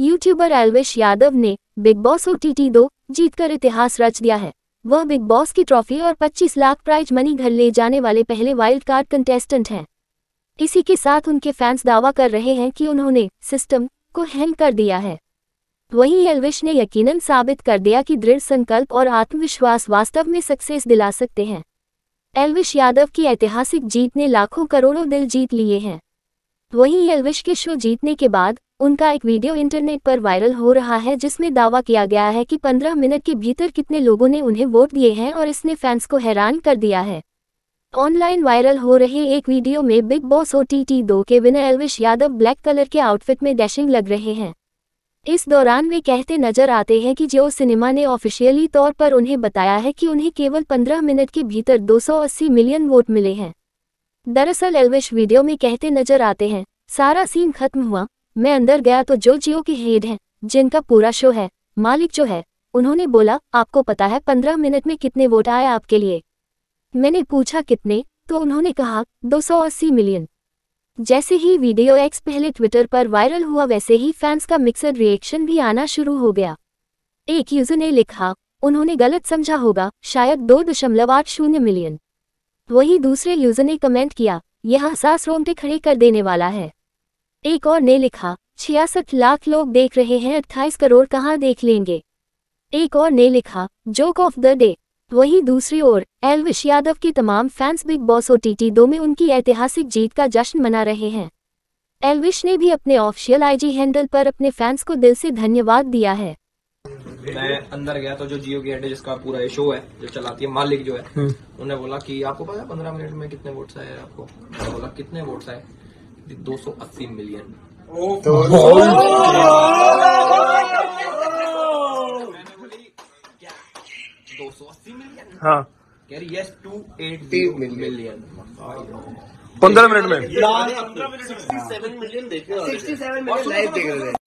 YouTuber Elvish Yadav ने big Boss O T दो जीतकर इतिहास रच दिया है वह बिग बॉस की ट्रॉफी और 25 लाख प्राइज मनी घर ले जाने वाले पहले वाइल्ड कार्ड कंटेस्टेंट हैं इसी के साथ उनके फैंस दावा कर रहे हैं कि उन्होंने सिस्टम को हैंग कर दिया है वहीं एलविश ने यकीनन साबित कर दिया कि दृढ़ संकल्प और आत्मविश्वास वास्तव में सक्सेस दिला सकते हैं एलविश यादव की ऐतिहासिक जीत ने लाखों करोड़ों दिल जीत लिए हैं वहीं एलविश के शो जीतने के बाद उनका एक वीडियो इंटरनेट पर वायरल हो रहा है जिसमें दावा किया गया है कि 15 मिनट के भीतर कितने लोगों ने उन्हें वोट दिए हैं और इसने फैंस को हैरान कर दिया है ऑनलाइन वायरल हो रहे एक वीडियो में Bigg Boss O T T दो के winner Elvish Yadav black colour के आउटफिट में डैशिंग लग रहे हैं इस दौरान वे कहते नजर आते हैं कि जियो सिनेमा ने ऑफिशियली तौर पर उन्हें बताया है कि उन्हें केवल 15 मिनट के भीतर 280 मिलियन वोट मिले हैं दरअसल एलविश वीडियो में कहते नजर आते हैं सारा सीन खत्म हुआ मैं अंदर गया तो जो जियो की हेड है जिनका पूरा शो है मालिक जो है उन्होंने बोला आपको पता है पंद्रह मिनट में कितने वोट आए आपके लिए मैंने पूछा कितने तो उन्होंने कहा दो मिलियन जैसे ही वीडियो एक्स पहले ट्विटर पर वायरल हुआ वैसे ही फैंस का मिक्सर रिएक्शन भी आना शुरू हो गया एक यूजर ने लिखा उन्होंने गलत समझा होगा शायद दो दशमलव आठ शून्य मिलियन वही दूसरे यूजर ने कमेंट किया यह सास रोंगटे खड़े कर देने वाला है एक और ने लिखा छियासठ लाख लोग देख रहे हैं अट्ठाईस करोड़ कहाँ देख लेंगे एक और ने लिखा जोक ऑफ द डे वहीं दूसरी ओर एलविश यादव के तमाम fans Bigg Boss O T T में उनकी ऐतिहासिक जीत का जश्न मना रहे हैं एलविश ने भी अपने ऑफिशियल आईजी हैंडल पर अपने फैंस को दिल से धन्यवाद दिया है मैं अंदर गया तो जो जियो की हेड है जिसका पूरा शो है जो चलाती है मालिक जो है हम्म। उन्हें बोला कि आपको पता है पंद्रह मिनट में कितने वोट्स आए आपको बोला कितने वोट्स आए दो सौ अस्सी मिलियन तो oh! Oh! मिलियन हाँ। पंद्रह मिनट में सिक्सटी सेवन मिलियन देखे सिक्सटी सेवन मिलियन लाइव देख रहे हैं